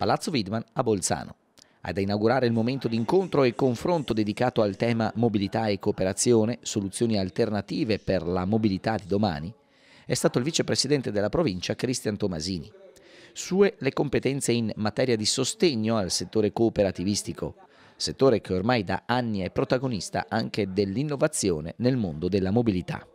Palazzo Widman a Bolzano. Ad inaugurare il momento di incontro e confronto dedicato al tema mobilità e cooperazione, soluzioni alternative per la mobilità di domani, è stato il vicepresidente della provincia Cristian Tomasini. Sue le competenze in materia di sostegno al settore cooperativistico, settore che ormai da anni è protagonista anche dell'innovazione nel mondo della mobilità.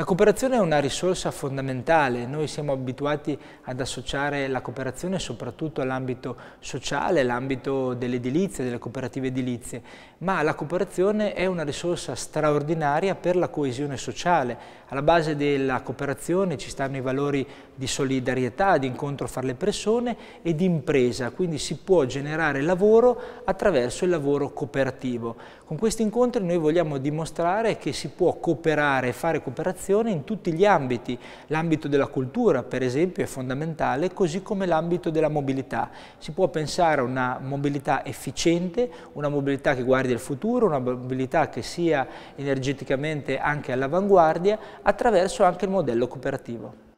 La cooperazione è una risorsa fondamentale, noi siamo abituati ad associare la cooperazione soprattutto all'ambito sociale, all'ambito dell'edilizia, delle cooperative edilizie, ma la cooperazione è una risorsa straordinaria per la coesione sociale. Alla base della cooperazione ci stanno i valori di solidarietà, di incontro fra le persone e di impresa, quindi si può generare lavoro attraverso il lavoro cooperativo. Con questi incontri noi vogliamo dimostrare che si può cooperare e fare cooperazione formazione in tutti gli ambiti. L'ambito della cultura, per esempio, è fondamentale, così come l'ambito della mobilità. Si può pensare a una mobilità efficiente, una mobilità che guardi al futuro, una mobilità che sia energeticamente anche all'avanguardia, attraverso anche il modello cooperativo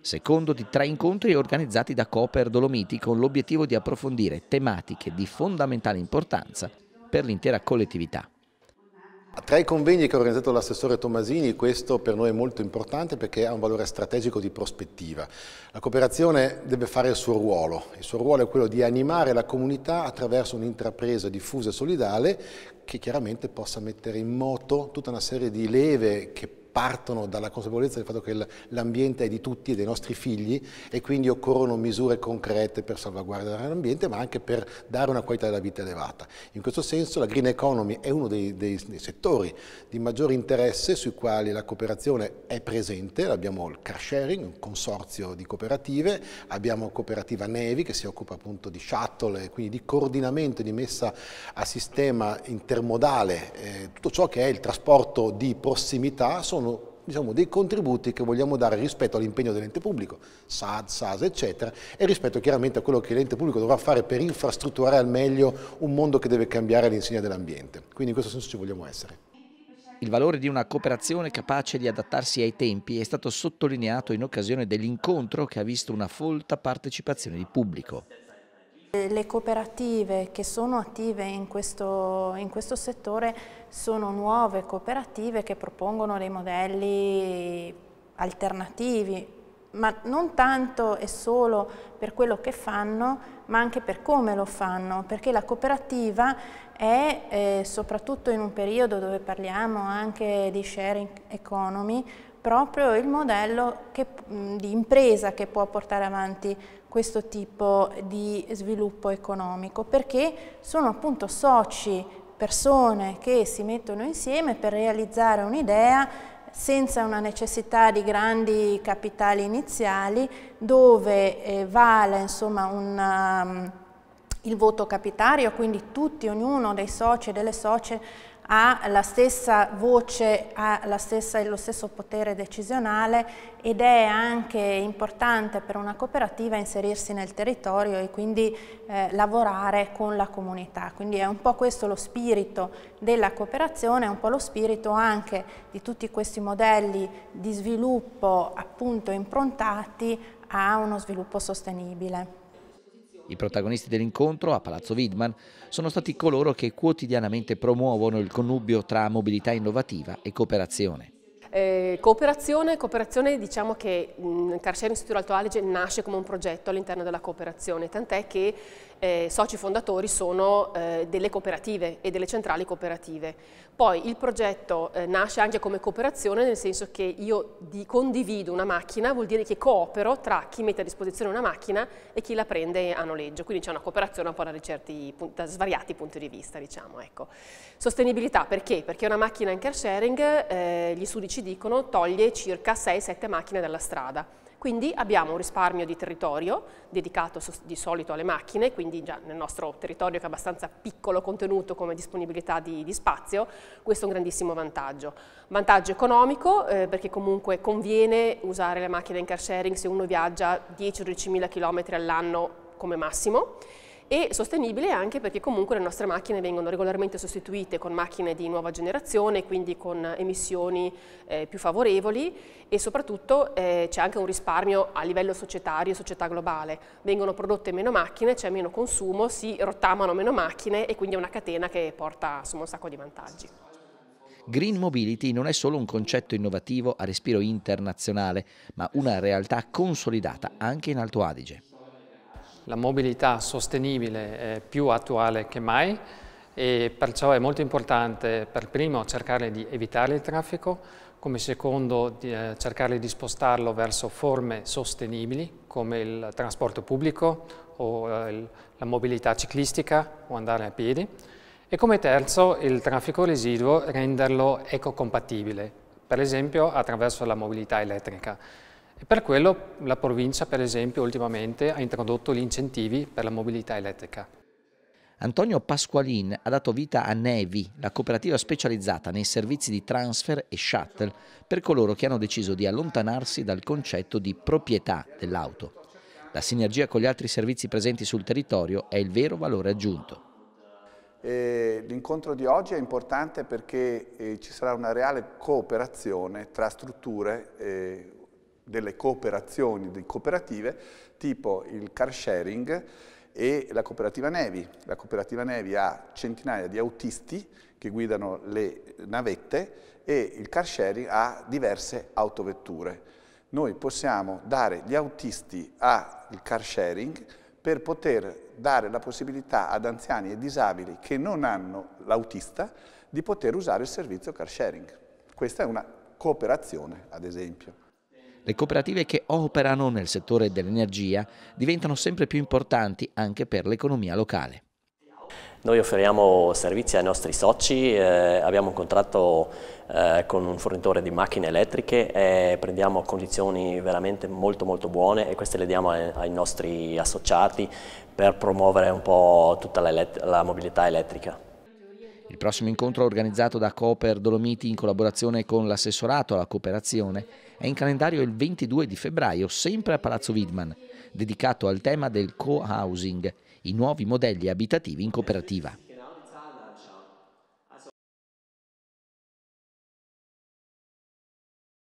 secondo di tre incontri organizzati da Cooper Dolomiti con l'obiettivo di approfondire tematiche di fondamentale importanza per l'intera collettività. Tra i convegni che ha organizzato l'assessore Tomasini, questo per noi è molto importante perché ha un valore strategico di prospettiva. La cooperazione deve fare il suo ruolo, il suo ruolo è quello di animare la comunità attraverso un'intrapresa diffusa e solidale che chiaramente possa mettere in moto tutta una serie di leve che partono dalla consapevolezza del fatto che l'ambiente è di tutti e dei nostri figli e quindi occorrono misure concrete per salvaguardare l'ambiente ma anche per dare una qualità della vita elevata. In questo senso la green economy è uno dei, dei, dei settori di maggior interesse sui quali la cooperazione è presente, abbiamo il car sharing, un consorzio di cooperative, abbiamo cooperativa Nevi che si occupa appunto di shuttle e quindi di coordinamento, di messa a sistema intermodale, eh, tutto ciò che è il trasporto di prossimità sono sono diciamo, dei contributi che vogliamo dare rispetto all'impegno dell'ente pubblico, SAD, SAS, eccetera, e rispetto chiaramente a quello che l'ente pubblico dovrà fare per infrastrutturare al meglio un mondo che deve cambiare all'insegna dell'ambiente. Quindi in questo senso ci vogliamo essere. Il valore di una cooperazione capace di adattarsi ai tempi è stato sottolineato in occasione dell'incontro che ha visto una folta partecipazione di pubblico. Eh, le cooperative che sono attive in questo, in questo, settore sono nuove cooperative che propongono dei modelli alternativi, ma non tanto e solo per quello che fanno, ma anche per come lo fanno, perché la cooperativa è, eh, soprattutto in un periodo dove parliamo anche di sharing economy, proprio il modello che, mm, di impresa che può portare avanti questo tipo di sviluppo economico, perché sono appunto soci, persone che si mettono insieme per realizzare un'idea senza una necessità di grandi capitali iniziali, dove eh, vale insomma, una, mm, il voto capitario, quindi tutti, ognuno dei soci e delle socie ha la stessa voce, ha la stessa, lo stesso potere decisionale ed è anche importante per una cooperativa inserirsi nel territorio e quindi eh, lavorare con la comunità. Quindi è un po' questo lo spirito della cooperazione, è un po' lo spirito anche di tutti questi modelli di sviluppo appunto improntati a uno sviluppo sostenibile. I protagonisti dell'incontro a Palazzo Widman sono stati coloro che quotidianamente promuovono il connubio tra mobilità innovativa e cooperazione. Eh, cooperazione, cooperazione diciamo che mh, mm, Carcere Istituto Alto Alice nasce come un progetto all'interno della cooperazione, tant'è che eh, soci fondatori sono eh, delle cooperative e delle centrali cooperative. Poi il progetto eh, nasce anche come cooperazione nel senso che io condivido una macchina, vuol dire che coopero tra chi mette a disposizione una macchina e chi la prende a noleggio, quindi c'è una cooperazione un po' da, certi, da svariati punti di vista. Diciamo, ecco. Sostenibilità perché? Perché una macchina in car sharing, eh, gli studi ci dicono, toglie circa 6-7 macchine dalla strada quindi abbiamo un risparmio di territorio dedicato di solito alle macchine, quindi già nel nostro territorio che è abbastanza piccolo contenuto come disponibilità di, di spazio, questo è un grandissimo vantaggio. Vantaggio economico eh, perché comunque conviene usare le macchine in car sharing se uno viaggia 10-12 mila km all'anno come massimo e sostenibile anche perché comunque le nostre macchine vengono regolarmente sostituite con macchine di nuova generazione, quindi con emissioni eh, più favorevoli e soprattutto eh, c'è anche un risparmio a livello societario, società globale. Vengono prodotte meno macchine, c'è meno consumo, si rottamano meno macchine e quindi è una catena che porta insomma, un sacco di vantaggi. Green Mobility non è solo un concetto innovativo a respiro internazionale, ma una realtà consolidata anche in Alto Adige la mobilità sostenibile è più attuale che mai e perciò è molto importante per primo cercare di evitare il traffico, come secondo di, eh, cercare di spostarlo verso forme sostenibili come il trasporto pubblico o eh, il, la mobilità ciclistica o andare a piedi e come terzo il traffico residuo renderlo ecocompatibile, per esempio attraverso la mobilità elettrica. E per quello la provincia, per esempio, ultimamente ha introdotto gli incentivi per la mobilità elettrica. Antonio Pasqualin ha dato vita a Nevi, la cooperativa specializzata nei servizi di transfer e shuttle per coloro che hanno deciso di allontanarsi dal concetto di proprietà dell'auto. La sinergia con gli altri servizi presenti sul territorio è il vero valore aggiunto. Eh, l'incontro di oggi è importante perché eh, ci sarà una reale cooperazione tra strutture eh, delle cooperazioni, di cooperative, tipo il car sharing e la cooperativa Nevi. La cooperativa Nevi ha centinaia di autisti che guidano le navette e il car sharing ha diverse autovetture. Noi possiamo dare gli autisti al car sharing per poter dare la possibilità ad anziani e disabili che non hanno l'autista di poter usare il servizio car sharing. Questa è una cooperazione, ad esempio. Le cooperative che operano nel settore dell'energia diventano sempre più importanti anche per l'economia locale. Noi offriamo servizi ai nostri soci, eh, abbiamo un contratto eh, con un fornitore di macchine elettriche e prendiamo condizioni veramente molto molto buone e queste le diamo ai, ai nostri associati per promuovere un po' tutta la, la mobilità elettrica. Il prossimo incontro organizzato da Cooper Dolomiti in collaborazione con l'assessorato alla cooperazione è in calendario il 22 di febbraio, sempre a Palazzo Widman, dedicato al tema del co-housing, i nuovi modelli abitativi in cooperativa.